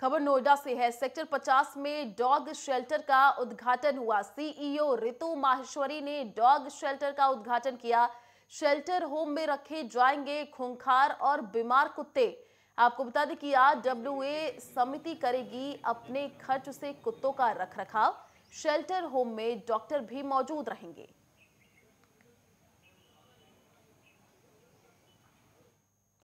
खबर नोएडा से है सेक्टर 50 में डॉग शेल्टर का उद्घाटन हुआ सीईओ e रितु माहेश्वरी ने डॉग शेल्टर का उद्घाटन किया शेल्टर होम में रखे जाएंगे खूंखार और बीमार कुत्ते आपको बता दें कि आज डब्ल्यू समिति करेगी अपने खर्च से कुत्तों का रख रखाव शेल्टर होम में डॉक्टर भी मौजूद रहेंगे